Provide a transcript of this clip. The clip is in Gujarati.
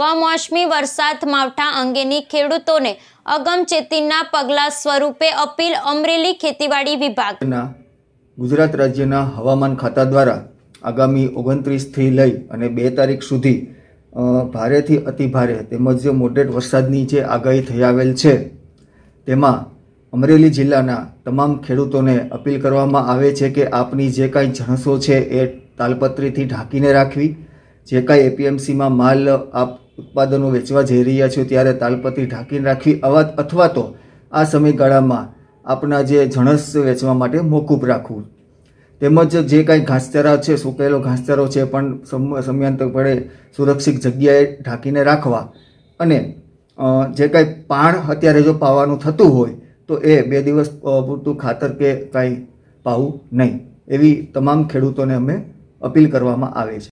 કમોસમી વરસાદ માવઠા અંગેની ખેડૂતોને અગમચેતીના પગલાં સ્વરૂપે અપીલ અમરેલી ખેતીવાડી વિભાગના ગુજરાત રાજ્યના હવામાન ખાતા દ્વારા આગામી ઓગણત્રીસથી લઈ અને બે તારીખ સુધી ભારેથી અતિભારે તેમજ મોડરેટ વરસાદની જે આગાહી થઈ આવેલ છે તેમાં અમરેલી જિલ્લાના તમામ ખેડૂતોને અપીલ કરવામાં આવે છે કે આપની જે કાંઈ જણસો છે એ તાલપત્રીથી ઢાંકીને રાખવી જે કાંઈ એપીએમસીમાં માલ આપ ઉત્પાદનો વેચવા જઈ રહ્યા છો ત્યારે તાલપત્રી ઢાંકીને રાખવી અવાજ અથવા તો આ સમયગાળામાં આપના જે જણસ વેચવા માટે મોકૂફ રાખવું તેમજ જે કાંઈ ઘાસચારા છે સુકાયેલો ઘાસચારો છે પણ સમયાંતર પડે સુરક્ષિત જગ્યાએ ઢાંકીને રાખવા અને જે કાંઈ પાણ અત્યારે જો પાવાનું થતું હોય તો એ બે દિવસ પૂરતું ખાતર કે કાંઈ પાવું નહીં એવી તમામ ખેડૂતોને અમે અપીલ કરવામાં આવે છે